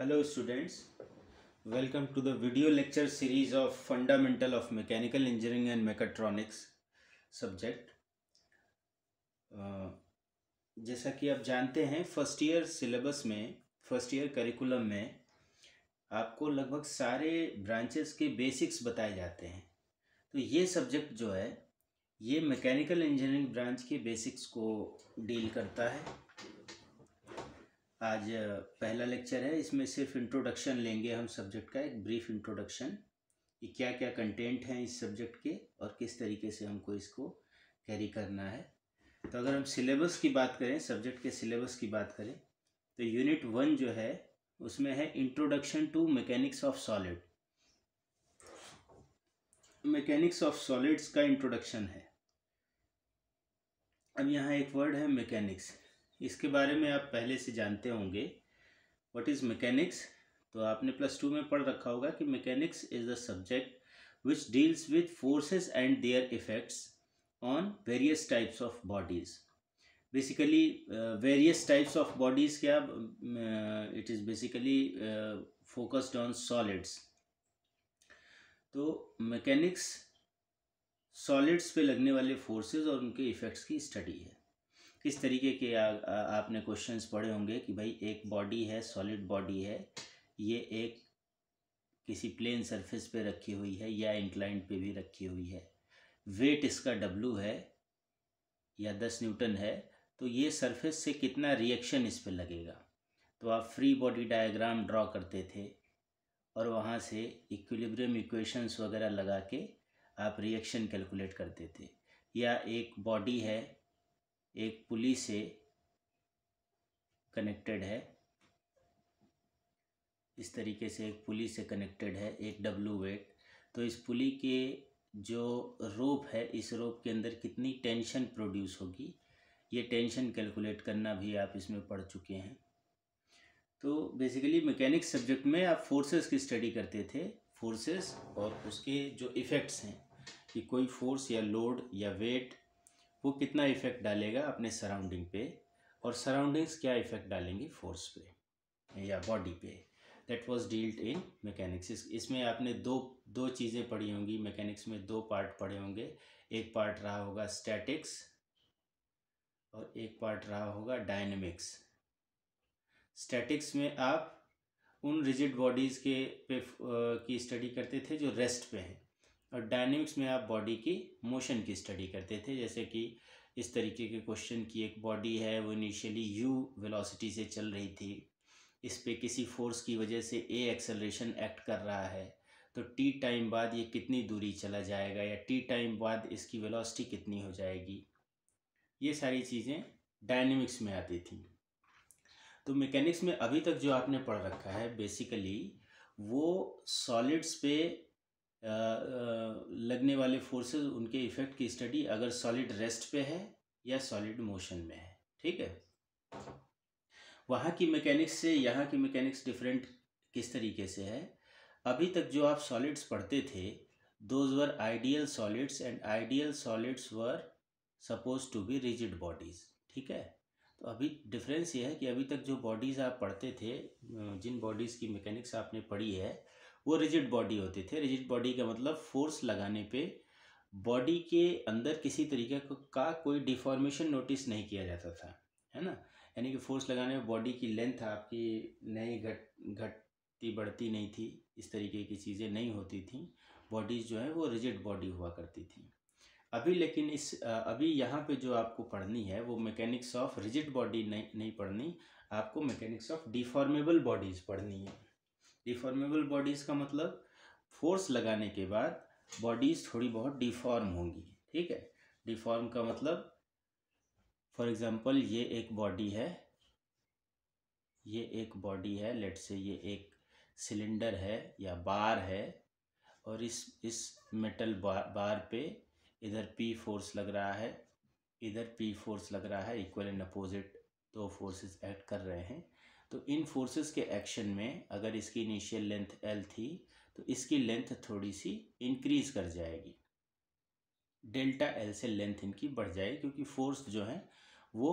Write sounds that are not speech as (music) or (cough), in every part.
hello students welcome to the video lecture series of fundamental of mechanical engineering and mechatronics subject जैसा कि आप जानते हैं first year syllabus में first year curriculum में आपको लगभग सारे ब्रांचेस के बेसिक्स बताए जाते हैं तो ये सब्जेक्ट जो है ये मैकेनिकल इंजीनियरिंग ब्रांच के बेसिक्स को डील करता है आज पहला लेक्चर है इसमें सिर्फ इंट्रोडक्शन लेंगे हम सब्जेक्ट का एक ब्रीफ इंट्रोडक्शन कि क्या क्या कंटेंट हैं इस सब्जेक्ट के और किस तरीके से हमको इसको कैरी करना है तो अगर हम सिलेबस की बात करें सब्जेक्ट के सिलेबस की बात करें तो यूनिट वन जो है उसमें है introduction to mechanics of solid mechanics of solids का इंट्रोडक्शन है अब यहाँ एक वर्ड है मैकेनिक्स इसके बारे में आप पहले से जानते होंगे व्हाट इज़ मैकेनिक्स तो आपने प्लस टू में पढ़ रखा होगा कि mechanics is the subject which deals with forces and their effects on various types of bodies basically various types of bodies क्या it is basically focused on solids तो mechanics solids पे लगने वाले फोर्सेस और उनके इफ़ेक्ट्स की study है किस तरीके के आ, आ, आपने क्वेश्चंस पढ़े होंगे कि भाई एक बॉडी है सॉलिड बॉडी है ये एक किसी प्लेन सरफेस पे रखी हुई है या इंक्लाइंट पे भी रखी हुई है वेट इसका डब्लू है या दस न्यूटन है तो ये सरफेस से कितना रिएक्शन इस पर लगेगा तो आप फ्री बॉडी डायग्राम ड्रॉ करते थे और वहाँ से इक्विलिब्रियम इक्वेशंस वगैरह लगा के आप रिएक्शन कैलकुलेट करते थे या एक बॉडी है एक पुली से कनेक्टेड है इस तरीके से एक पुली से कनेक्टेड है एक डब्लू वेट तो इस पुली के जो रोप है इस रोप के अंदर कितनी टेंशन प्रोड्यूस होगी ये टेंशन कैलकुलेट करना भी आप इसमें पढ़ चुके हैं तो बेसिकली मैकेनिक्स सब्जेक्ट में आप फोर्सेस की स्टडी करते थे फोर्सेस और उसके जो इफ़ेक्ट्स हैं कि कोई फोर्स या लोड या वेट वो कितना इफ़ेक्ट डालेगा अपने सराउंडिंग पे और सराउंडिंग्स क्या इफ़ेक्ट डालेंगी फोर्स पे या बॉडी पे that was dealt in mechanics इसमें आपने दो दो चीज़ें पढ़ी होंगी मैकेनिक्स में दो पार्ट पढ़े होंगे एक पार्ट रहा होगा स्टैटिक्स और एक पार्ट रहा होगा डायनेमिक्स स्टैटिक्स में आप उन रिजिड बॉडीज़ के पे की स्टडी करते थे जो रेस्ट पे हैं और डायनेमिक्स में आप बॉडी की मोशन की स्टडी करते थे जैसे कि इस तरीके के क्वेश्चन की एक बॉडी है वो इनिशियली यू वेलोसिटी से चल रही थी इस पर किसी फोर्स की वजह से ए एक्सेलरेशन एक्ट कर रहा है तो टी टाइम बाद ये कितनी दूरी चला जाएगा या टी टाइम बाद इसकी वेलोसिटी कितनी हो जाएगी ये सारी चीज़ें डायनेमिक्स में आती थी तो मैकेनिक्स में अभी तक जो आपने पढ़ रखा है बेसिकली वो सॉलिड्स पे लगने वाले फोर्सेस उनके इफ़ेक्ट की स्टडी अगर सॉलिड रेस्ट पे है या सॉलिड मोशन में है ठीक है वहाँ की मैकेनिक्स से यहाँ की मैकेनिक्स डिफरेंट किस तरीके से है अभी तक जो आप सॉलिड्स पढ़ते थे those were ideal solids and ideal solids were suppose to be rigid bodies ठीक है तो अभी डिफरेंस ये है कि अभी तक जो बॉडीज़ आप पढ़ते थे जिन बॉडीज़ की मैकेनिक्स आपने पढ़ी है वो रिजिड बॉडी होते थे रिजिड बॉडी का मतलब फोर्स लगाने पे बॉडी के अंदर किसी तरीके का कोई डिफॉर्मेशन नोटिस नहीं किया जाता था है ना यानी कि फोर्स लगाने में बॉडी की लेंथ आपकी नहीं घट घटती बढ़ती नहीं थी इस तरीके की चीज़ें नहीं होती थी बॉडीज़ जो है वो रिजिड बॉडी हुआ करती थी अभी लेकिन इस अभी यहाँ पे जो आपको पढ़नी है वो मैकेनिक्स ऑफ रिजिड बॉडी नहीं नहीं पढ़नी आपको मैकेनिक्स ऑफ डिफॉर्मेबल बॉडीज़ पढ़नी है डिफॉर्मेबल बॉडीज़ का मतलब फोर्स लगाने के बाद बॉडीज़ थोड़ी बहुत डिफॉर्म होंगी ठीक है डिफॉर्म का मतलब फॉर एग्ज़ाम्पल ये एक बॉडी है ये एक बॉडी है लेट से ये एक सिलेंडर है या बार है और इस इस मेटल बार, बार पे इधर पी फोर्स लग रहा है इधर पी फोर्स लग रहा है इक्वल एंड अपोजिट दो फोर्सेस एक्ट कर रहे हैं तो इन फोर्सेस के एक्शन में अगर इसकी इनिशियल लेंथ एल थी तो इसकी लेंथ थोड़ी सी इंक्रीज कर जाएगी डेल्टा एल से लेंथ इनकी बढ़ जाएगी क्योंकि फोर्स जो है वो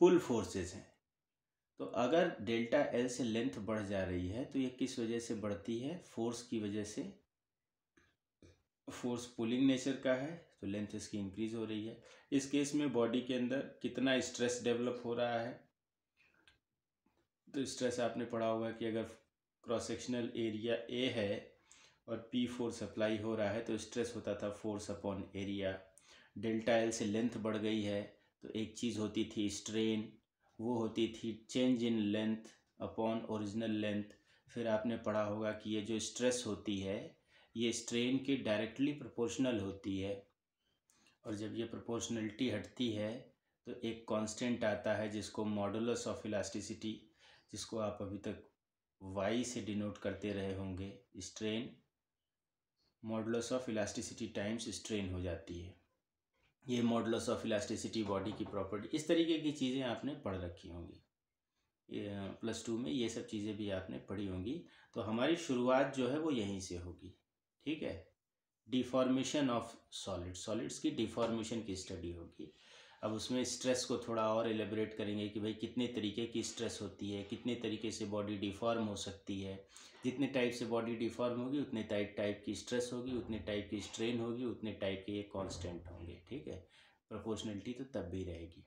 पुल फोर्सेस हैं तो अगर डेल्टा एल से लेंथ बढ़ जा रही है तो ये किस वजह से बढ़ती है फोर्स की वजह से फोर्स पुलिंग नेचर का है तो लेंथ इसकी इंक्रीज हो रही है इस केस में बॉडी के अंदर कितना स्ट्रेस डेवलप हो रहा है तो इस तरह से आपने पढ़ा होगा कि अगर क्रॉस सेक्शनल एरिया ए है और पी फोर सप्लाई हो रहा है तो स्ट्रेस होता था force upon area delta L से लेंथ बढ़ गई है तो एक चीज़ होती थी स्ट्रेन वो होती थी change in length upon original length फिर आपने पढ़ा होगा कि ये जो स्ट्रेस होती है ये स्ट्रेन के डायरेक्टली प्रोपोर्शनल होती है और जब ये प्रोपोर्शनलिटी हटती है तो एक कांस्टेंट आता है जिसको मॉडुलस ऑफ इलास्टिसिटी जिसको आप अभी तक वाई से डिनोट करते रहे होंगे strain modulus of elasticity times strain हो जाती है ये मॉडल्स ऑफ इलास्टिसिटी बॉडी की प्रॉपर्टी इस तरीके की चीज़ें आपने पढ़ रखी होंगी प्लस टू में ये सब चीज़ें भी आपने पढ़ी होंगी तो हमारी शुरुआत जो है वो यहीं से होगी ठीक है डिफॉर्मेशन ऑफ सॉलिड सॉलिड्स की डिफॉर्मेशन की स्टडी होगी अब उसमें स्ट्रेस को थोड़ा और एलेबरेट करेंगे कि भाई कितने तरीके की स्ट्रेस होती है कितने तरीके से बॉडी डिफॉर्म हो सकती है जितने टाइप से बॉडी डिफॉर्म होगी उतने टाइप टाइप की स्ट्रेस होगी उतने टाइप की स्ट्रेन होगी उतने टाइप के ये कॉन्स्टेंट होंगे ठीक है प्रोपोर्शनलिटी तो तब भी रहेगी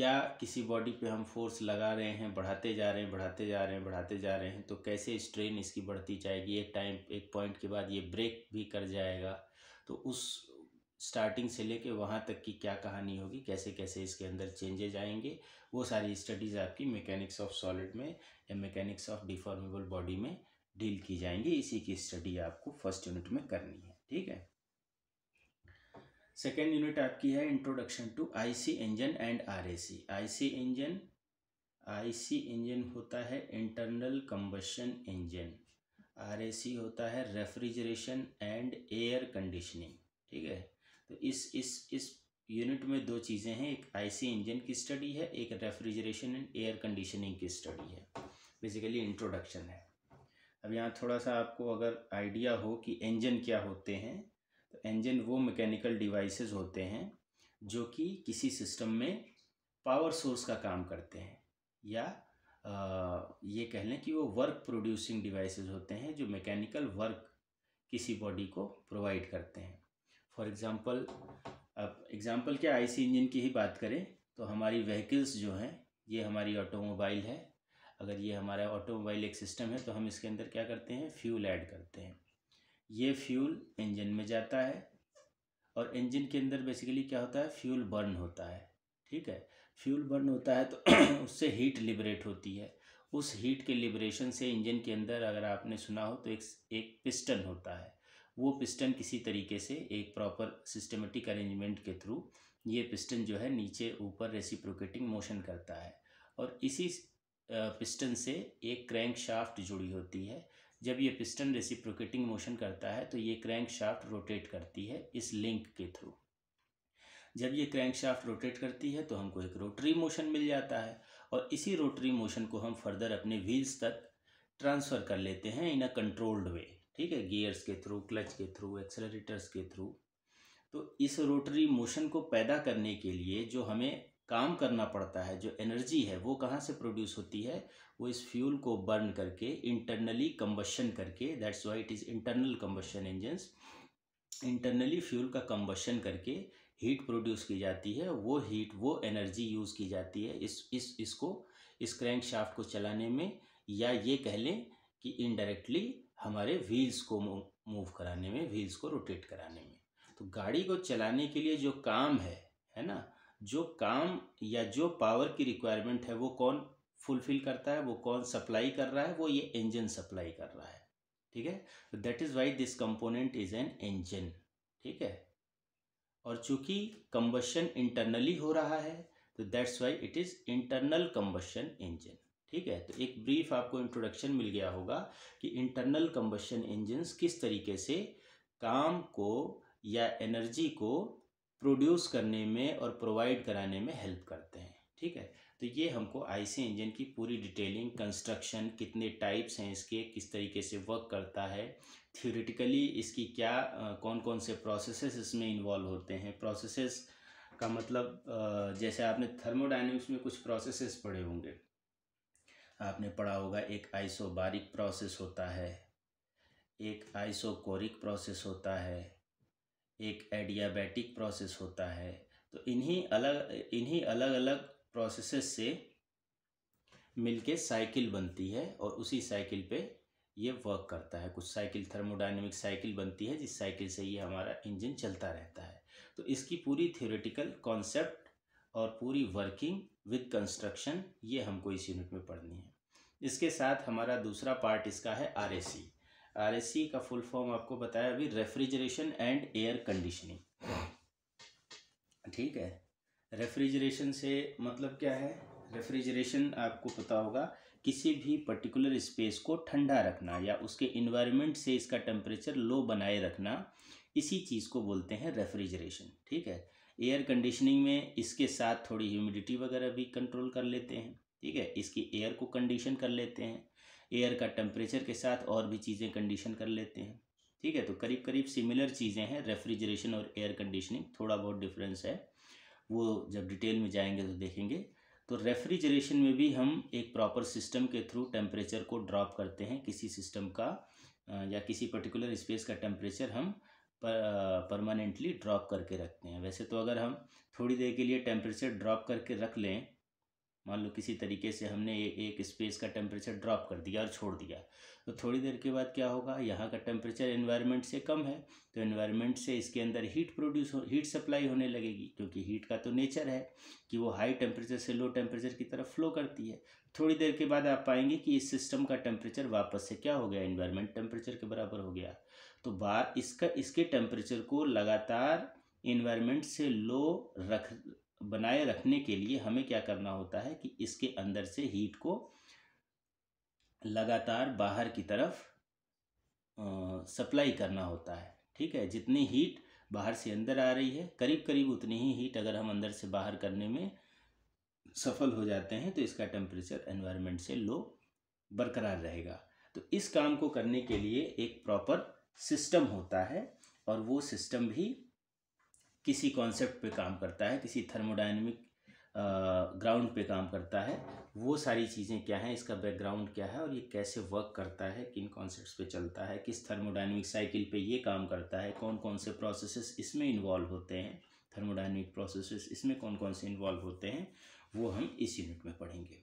या किसी बॉडी पे हम फोर्स लगा रहे हैं बढ़ाते जा रहे हैं बढ़ाते जा रहे हैं बढ़ाते जा रहे हैं तो कैसे स्ट्रेन इसकी बढ़ती जाएगी एक टाइम एक पॉइंट के बाद ये ब्रेक भी कर जाएगा तो उस स्टार्टिंग से लेके वहाँ तक की क्या कहानी होगी कैसे कैसे इसके अंदर चेंजेज आएंगे वो सारी स्टडीज़ आपकी मैकेनिक्स ऑफ सॉलिड में या मैकेनिक्स ऑफ डिफॉर्मेबल बॉडी में डील की जाएंगी इसी की स्टडी आपको फर्स्ट यूनिट में करनी है ठीक है सेकेंड यूनिट आपकी है introduction to IC engine and RAC IC engine IC engine होता है इंटरनल कंबशन इंजन आरएसी होता है रेफ्रिजरेशन एंड एयर कंडीशनिंग ठीक है तो इस इस इस यूनिट में दो चीज़ें हैं एक आईसी इंजन की स्टडी है एक रेफ्रिजरेशन एंड एयर कंडीशनिंग की स्टडी है बेसिकली इंट्रोडक्शन है अब यहाँ थोड़ा सा आपको अगर आइडिया हो कि इंजन क्या होते हैं तो इंजन वो मैकेनिकल डिवाइसेस होते हैं जो कि किसी सिस्टम में पावर सोर्स का काम करते हैं या आ, ये कह लें कि वो वर्क प्रोड्यूसिंग डिवाइसेस होते हैं जो मैकेनिकल वर्क किसी बॉडी को प्रोवाइड करते हैं फॉर एग्ज़ाम्पल अब एग्ज़ाम्पल क्या सी इंजन की ही बात करें तो हमारी व्हीकल्स जो हैं ये हमारी ऑटोमोबाइल है अगर ये हमारा ऑटोमोबाइल एक सिस्टम है तो हम इसके अंदर क्या करते हैं फ्यूल ऐड करते हैं ये फ्यूल इंजन में जाता है और इंजन के अंदर बेसिकली क्या होता है फ्यूल बर्न होता है ठीक है फ्यूल बर्न होता है तो (clears throat) उससे हीट लिबरेट होती है उस हीट के लिबरेशन से इंजन के अंदर अगर आपने सुना हो तो एक एक पिस्टन होता है वो पिस्टन किसी तरीके से एक प्रॉपर सिस्टमेटिक अरेंजमेंट के थ्रू ये पिस्टन जो है नीचे ऊपर रेसिप्रोकेटिंग मोशन करता है और इसी पिस्टन से एक क्रैंक शाफ्ट जुड़ी होती है जब ये पिस्टन रेसिप्रोकेटिंग मोशन करता है तो ये क्रैंक शाफ्ट रोटेट करती है इस लिंक के थ्रू जब ये क्रैंक शाफ्ट रोटेट करती है तो हमको एक रोटरी मोशन मिल जाता है और इसी रोटरी मोशन को हम फर्दर अपने व्हील्स तक ट्रांसफ़र कर लेते हैं इन अ कंट्रोल्ड वे ठीक है गियर्स के थ्रू क्लच के थ्रू एक्सेलरेटर्स के थ्रू तो इस रोटरी मोशन को पैदा करने के लिए जो हमें काम करना पड़ता है जो एनर्जी है वो कहाँ से प्रोड्यूस होती है वो इस फ्यूल को बर्न करके इंटरनली कम्बशन करके that's why it is internal combustion engines internally fuel का कम्बशन करके हीट प्रोड्यूस की जाती है वो हीट वो एनर्जी यूज़ की जाती है इस इस इसको इस क्रैंक शाफ्ट को चलाने में या ये कह लें कि इनडायरेक्टली हमारे व्हील्स को मूव कराने में व्हील्स को रोटेट कराने में तो गाड़ी को चलाने के लिए जो काम है है ना जो काम या जो पावर की रिक्वायरमेंट है वो कौन फुलफिल करता है वो कौन सप्लाई कर रहा है वो ये इंजन सप्लाई कर रहा है ठीक है that is why this component is an engine ठीक है और चूंकि कंबशन इंटरनली हो रहा है तो that's why it is internal combustion engine ठीक है तो एक ब्रीफ आपको इंट्रोडक्शन मिल गया होगा कि इंटरनल कम्बशन इंजन्स किस तरीके से काम को या एनर्जी को प्रोड्यूस करने में और प्रोवाइड कराने में हेल्प करते हैं ठीक है तो ये हमको आईसी इंजन की पूरी डिटेलिंग कंस्ट्रक्शन कितने टाइप्स हैं इसके किस तरीके से वर्क करता है थियोरेटिकली इसकी क्या कौन कौन से प्रोसेसेस इसमें इन्वॉल्व होते हैं प्रोसेसेस का मतलब जैसे आपने थर्मोडाइनमिक्स में कुछ प्रोसेसेस पढ़े होंगे आपने पढ़ा होगा एक आइसोबारिक प्रोसेस होता है एक आइसोकोरिक प्रोसेस होता है एक एडियाबैटिक प्रोसेस होता है तो इन्हीं अलग इन्हीं अलग अलग प्रोसेसेस से मिलके साइकिल बनती है और उसी साइकिल पे ये वर्क करता है कुछ साइकिल थर्मोडाइनमिक साइकिल बनती है जिस साइकिल से ये हमारा इंजन चलता रहता है तो इसकी पूरी थियोरेटिकल कॉन्सेप्ट और पूरी वर्किंग विद कंस्ट्रक्शन ये हमको इस यूनिट में पढ़नी है इसके साथ हमारा दूसरा पार्ट इसका है आर आर का फुल फॉर्म आपको बताया अभी रेफ्रिजरेशन एंड एयर कंडीशनिंग ठीक है रेफ्रिजरेशन से मतलब क्या है रेफ्रिजरेशन आपको पता होगा किसी भी पर्टिकुलर स्पेस को ठंडा रखना या उसके इन्वायरमेंट से इसका टेम्परेचर लो बनाए रखना इसी चीज़ को बोलते हैं रेफ्रिजरेशन ठीक है एयर कंडीशनिंग में इसके साथ थोड़ी ह्यूमिडिटी वगैरह भी कंट्रोल कर लेते हैं ठीक है इसकी एयर को कंडीशन कर लेते हैं एयर का टेम्परेचर के साथ और भी चीज़ें कंडीशन कर लेते हैं ठीक है तो करीब करीब सिमिलर चीज़ें हैं रेफ्रिजरेशन और एयर कंडीशनिंग थोड़ा बहुत डिफरेंस है वो जब डिटेल में जाएंगे तो देखेंगे तो रेफ्रिजरेशन में भी हम एक प्रॉपर सिस्टम के थ्रू टेम्परेचर को ड्रॉप करते हैं किसी सिस्टम का या किसी पर्टिकुलर स्पेस का टेम्परेचर हम परमानेंटली ड्रॉप करके रखते हैं वैसे तो अगर हम थोड़ी देर के लिए टेम्परेचर ड्रॉप करके रख लें मान लो किसी तरीके से हमने एक स्पेस का टेम्परेचर ड्रॉप कर दिया और छोड़ दिया तो थोड़ी देर के बाद क्या होगा यहाँ का टेम्परेचर इन्वायरमेंट से कम है तो इन्वायरमेंट से इसके अंदर हीट प्रोड्यूस हो हीट सप्लाई होने लगेगी क्योंकि हीट का तो नेचर है कि वो हाई टेम्परेचर से लो टेम्परेचर की तरफ फ्लो करती है थोड़ी देर के बाद आप पाएंगे कि इस सिस्टम का टेम्परेचर वापस से क्या हो गया इन्वायरमेंट टेम्परेचर के बराबर हो गया तो बार इसका इसके टेम्परेचर को लगातार इन्वायरमेंट से लो रख बनाए रखने के लिए हमें क्या करना होता है कि इसके अंदर से हीट को लगातार बाहर की तरफ सप्लाई करना होता है ठीक है जितनी हीट बाहर से अंदर आ रही है करीब करीब उतनी ही हीट अगर हम अंदर से बाहर करने में सफल हो जाते हैं तो इसका टेम्परेचर एनवायरनमेंट से लो बरकरार रहेगा तो इस काम को करने के लिए एक प्रॉपर सिस्टम होता है और वो सिस्टम भी किसी कॉन्सेप्ट पे काम करता है किसी थर्मोडाइनमिक ग्राउंड पे काम करता है वो सारी चीज़ें क्या हैं इसका बैकग्राउंड क्या है और ये कैसे वर्क करता है किन कॉन्सेप्ट्स पे चलता है किस थर्मोडाइनमिक साइकिल पे ये काम करता है कौन कौन से प्रोसेसेस इसमें इन्वॉल्व होते हैं थर्मोडाइनमिक प्रोसेसेस इसमें कौन कौन से इन्वॉल्व होते हैं वो हम इस यूनिट में पढ़ेंगे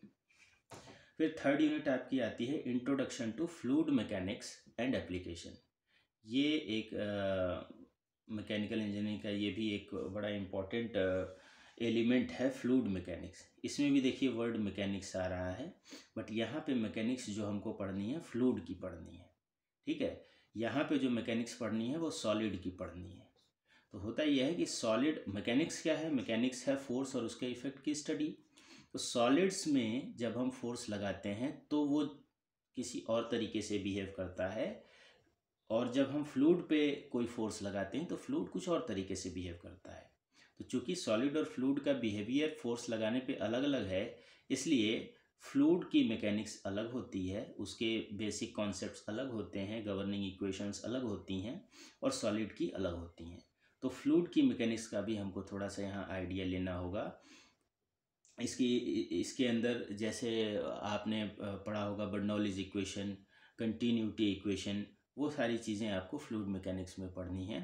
फिर थर्ड यूनिट आपकी आती है introduction to fluid mechanics and application ये एक मैकेनिकल इंजीनियरिंग का ये भी एक बड़ा इम्पॉर्टेंट एलिमेंट है फ्लूड मैकेनिक्स इसमें भी देखिए वर्ड मैकेनिक्स आ रहा है बट यहाँ पे मैकेनिक्स जो हमको पढ़नी है फ्लूड की पढ़नी है ठीक है यहाँ पे जो मैकेनिक्स पढ़नी है वो सॉलिड की पढ़नी है तो होता यह है कि सॉलिड मैकेनिक्स क्या है मैकेनिक्स है फोर्स और उसके इफेक्ट की स्टडी तो सॉलिड्स में जब हम फोर्स लगाते हैं तो वो किसी और तरीके से बिहेव करता है और जब हम फ्लूड पे कोई फोर्स लगाते हैं तो फ्लूड कुछ और तरीके से बिहेव करता है तो चूंकि सॉलिड और फ्लूड का बिहेवियर फोर्स लगाने पे अलग अलग है इसलिए फ्लूड की मैकेनिक्स अलग होती है उसके बेसिक कॉन्सेप्ट्स अलग होते हैं गवर्निंग इक्वेशंस अलग होती हैं और सॉलिड की अलग होती हैं तो फ्लूड की मैकेनिक्स का भी हमको थोड़ा सा यहाँ आइडिया लेना होगा इसकी इसके अंदर जैसे आपने पढ़ा होगा बर्नौलीज इक्वेशन कंटिन्यूटी इक्वेशन वो सारी चीज़ें आपको फ्लूड मैकेनिक्स में पढ़नी है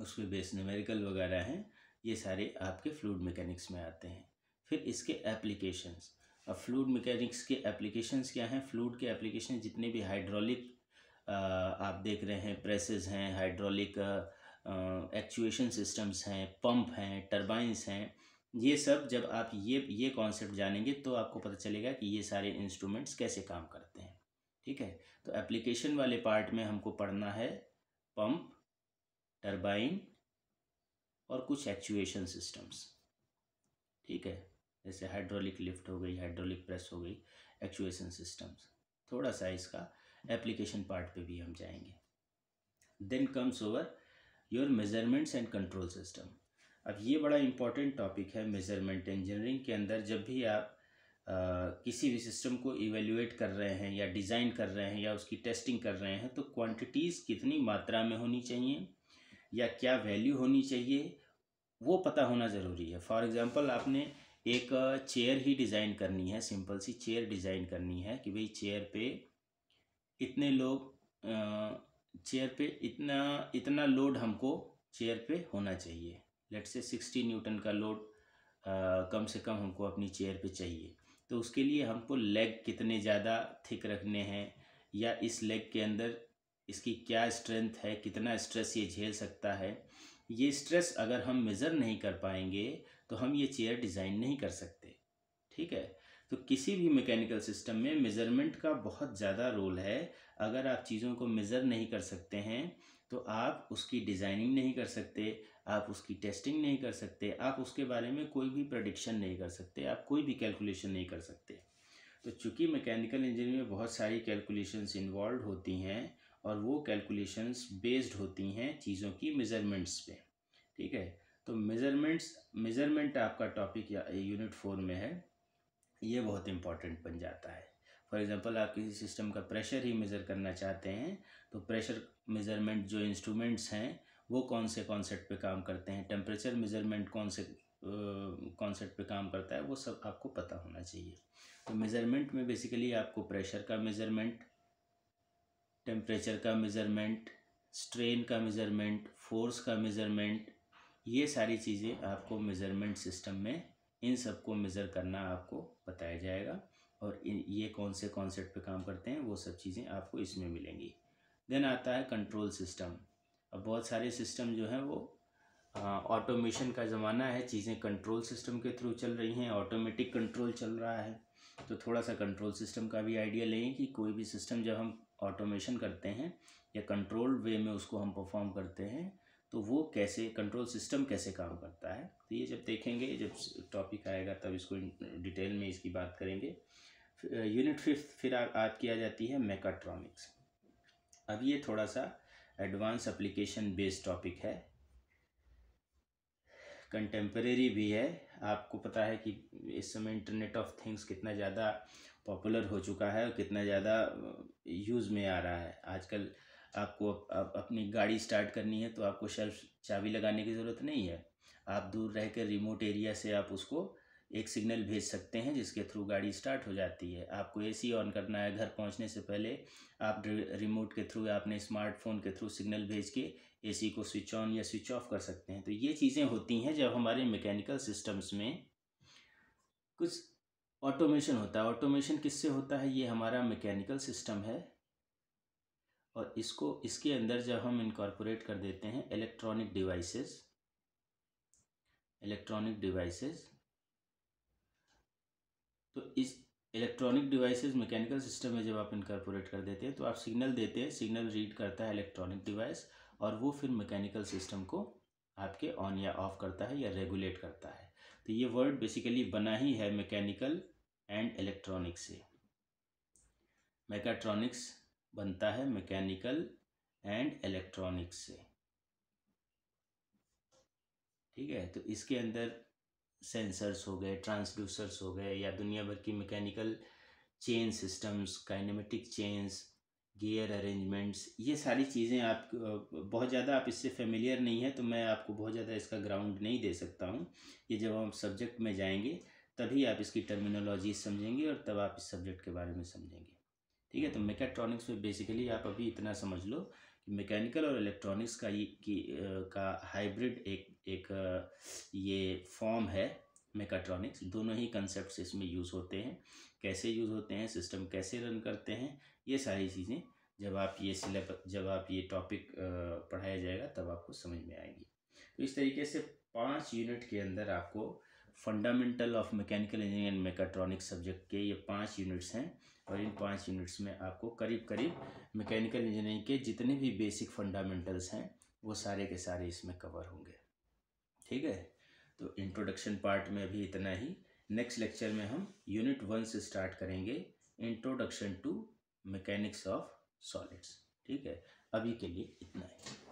उस पर बेस न्यूमेरिकल वगैरह हैं ये सारे आपके फ्लूड मैकेनिक्स में आते हैं फिर इसके एप्लीकेशंस अब फ्लूड मैकेनिक्स के एप्लीकेशंस क्या हैं फ्लूड के एप्लीकेशन जितने भी हाइड्रोलिक आप देख रहे हैं प्रेसेस हैं हाइड्रोलिक एक्चुएशन सिस्टम्स हैं पंप हैं टर्बाइंस हैं ये सब जब आप ये ये कॉन्सेप्ट जानेंगे तो आपको पता चलेगा कि ये सारे इंस्ट्रूमेंट्स कैसे काम करते हैं ठीक है तो एप्लीकेशन वाले पार्ट में हमको पढ़ना है पंप टरबाइन और कुछ एक्चुएशन सिस्टम्स ठीक है जैसे हाइड्रोलिक लिफ्ट हो गई हाइड्रोलिक प्रेस हो गई एक्चुएशन सिस्टम्स थोड़ा सा इसका एप्लीकेशन पार्ट पे भी हम जाएंगे then comes over your measurements and control system अब ये बड़ा इंपॉर्टेंट टॉपिक है मेजरमेंट इंजीनियरिंग के अंदर जब भी आप किसी भी सिस्टम को इवेल्यूएट कर रहे हैं या डिज़ाइन कर रहे हैं या उसकी टेस्टिंग कर रहे हैं तो क्वांटिटीज़ कितनी मात्रा में होनी चाहिए या क्या वैल्यू होनी चाहिए वो पता होना ज़रूरी है फॉर एग्ज़ाम्पल आपने एक चेयर ही डिज़ाइन करनी है सिंपल सी चेयर डिज़ाइन करनी है कि भाई चेयर पे इतने लोग चेयर पे इतना इतना लोड हमको चेयर पे होना चाहिए लेट से सिक्सटी न्यूटन का लोड कम से कम हमको अपनी चेयर पे चाहिए तो उसके लिए हमको लेग कितने ज़्यादा थिक रखने हैं या इस लेग के अंदर इसकी क्या स्ट्रेंथ है कितना स्ट्रेस ये झेल सकता है ये स्ट्रेस अगर हम मेज़र नहीं कर पाएंगे तो हम ये चेयर डिज़ाइन नहीं कर सकते ठीक है तो किसी भी मैकेनिकल सिस्टम में मेज़रमेंट का बहुत ज़्यादा रोल है अगर आप चीज़ों को मेज़र नहीं कर सकते हैं तो आप उसकी डिज़ाइनिंग नहीं कर सकते आप उसकी टेस्टिंग नहीं कर सकते आप उसके बारे में कोई भी प्रडिक्शन नहीं कर सकते आप कोई भी कैलकुलेशन नहीं कर सकते तो चूँकि मैकेनिकल इंजीनियरिंग में बहुत सारी कैलकुलेशंस इन्वॉल्व होती हैं और वो कैलकुलेशंस बेस्ड होती हैं चीज़ों की मेज़रमेंट्स पे ठीक है तो मेज़रमेंट्स मेज़रमेंट आपका टॉपिक यूनिट फोर में है ये बहुत इम्पॉर्टेंट बन जाता है फॉर एग्ज़ाम्पल आप किसी सिस्टम का प्रेशर ही मेज़र करना चाहते हैं तो प्रेशर मेज़रमेंट जो इंस्ट्रूमेंट्स हैं वो कौन से कॉन्सेप्ट पे काम करते हैं टेम्परेचर मेजरमेंट कौन से कॉन्सेप्ट पे काम करता है वो सब आपको पता होना चाहिए तो मेज़रमेंट में बेसिकली आपको प्रेशर का मेज़रमेंट टेम्परेचर का मेज़रमेंट स्ट्रेन का मेज़रमेंट फोर्स का मेज़रमेंट ये सारी चीज़ें आपको मेज़रमेंट सिस्टम में इन सबको मेज़र करना आपको बताया जाएगा और ये कौन से कॉन्सेप्ट पे काम करते हैं वो सब चीज़ें आपको इसमें मिलेंगी देन आता है कंट्रोल सिस्टम अब बहुत सारे सिस्टम जो हैं वो ऑटोमेशन का ज़माना है चीज़ें कंट्रोल सिस्टम के थ्रू चल रही हैं ऑटोमेटिक कंट्रोल चल रहा है तो थोड़ा सा कंट्रोल सिस्टम का भी आइडिया लें कि कोई भी सिस्टम जब हम ऑटोमेशन करते हैं या कंट्रोल वे में उसको हम परफॉर्म करते हैं तो वो कैसे कंट्रोल सिस्टम कैसे काम करता है तो ये जब देखेंगे जब टॉपिक आएगा तब इसको डिटेल में इसकी बात करेंगे यूनिट फिफ्थ फिर आ, आ, आ, जाती है मेकाट्रॉनिक्स अब ये थोड़ा सा एडवांस एप्लीकेशन बेस्ड टॉपिक है कंटेम्प्रेरी भी है आपको पता है कि इस समय इंटरनेट ऑफ थिंग्स कितना ज़्यादा पॉपुलर हो चुका है और कितना ज़्यादा यूज़ में आ रहा है आजकल आपको अप, अपनी गाड़ी स्टार्ट करनी है तो आपको शेल्फ़ चाबी लगाने की ज़रूरत नहीं है आप दूर रह कर रिमोट एरिया से आप उसको एक सिग्नल भेज सकते हैं जिसके थ्रू गाड़ी स्टार्ट हो जाती है आपको एसी ऑन करना है घर पहुंचने से पहले आप रिमोट के थ्रू आपने स्मार्टफोन के थ्रू सिग्नल भेज के एसी को स्विच ऑन या स्विच ऑफ कर सकते हैं तो ये चीज़ें होती हैं जब हमारे मैकेनिकल सिस्टम्स में कुछ ऑटोमेशन होता है ऑटोमेशन किससे होता है ये हमारा मैकेनिकल सिस्टम है और इसको इसके अंदर जब हम इनकॉर्पोरेट कर देते हैं इलेक्ट्रॉनिक डिवाइसेस इलेक्ट्रॉनिक डिवाइसेस तो इस इलेक्ट्रॉनिक डिवाइसेस मैकेनिकल सिस्टम में जब आप इनकॉर्पोरेट कर देते हैं तो आप सिग्नल देते हैं सिग्नल रीड करता है इलेक्ट्रॉनिक डिवाइस और वो फिर मैकेनिकल सिस्टम को आपके ऑन या ऑफ करता है या रेगुलेट करता है तो ये वर्ड बेसिकली बना ही है मैकेनिकल एंड इलेक्ट्रॉनिक से मैकेट्रॉनिक्स बनता है मैकेनिकल एंड इलेक्ट्रॉनिक्स से ठीक है तो इसके अंदर सेंसर्स हो गए ट्रांसड्यूसर्स हो गए या दुनिया भर की mechanical chain systems kinematic chains gear arrangements ये सारी चीज़ें आप बहुत ज़्यादा आप इससे फेमिलियर नहीं है तो मैं आपको बहुत ज़्यादा इसका ग्राउंड नहीं दे सकता हूँ ये जब हम सब्जेक्ट में जाएंगे तभी आप इसकी टर्मिनोलॉजी समझेंगे और तब आप इस सब्जेक्ट के बारे में समझेंगे ठीक है तो मेकेट्रॉनिक्स में बेसिकली आप अभी इतना समझ लो मैकेनिकल और इलेक्ट्रॉनिक्स का ये की का हाइब्रिड एक एक ये फॉर्म है मेकाट्रॉनिक्स दोनों ही कंसेप्ट इसमें यूज़ होते हैं कैसे यूज़ होते हैं सिस्टम कैसे रन करते हैं ये सारी चीज़ें जब आप ये सिलेबस जब आप ये टॉपिक पढ़ाया जाएगा तब आपको समझ में आएगी तो इस तरीके से पाँच यूनिट के अंदर आपको fundamental of mechanical engineering and mechatronics subject के ये पाँच यूनिट्स हैं और इन पाँच यूनिट्स में आपको करीब करीब मैकेनिकल इंजीनियरिंग के जितने भी बेसिक फंडामेंटल्स हैं वो सारे के सारे इसमें कवर होंगे ठीक है तो इंट्रोडक्शन पार्ट में अभी इतना ही नेक्स्ट लेक्चर में हम यूनिट वन से स्टार्ट करेंगे introduction to mechanics of solids ठीक है अभी के लिए इतना ही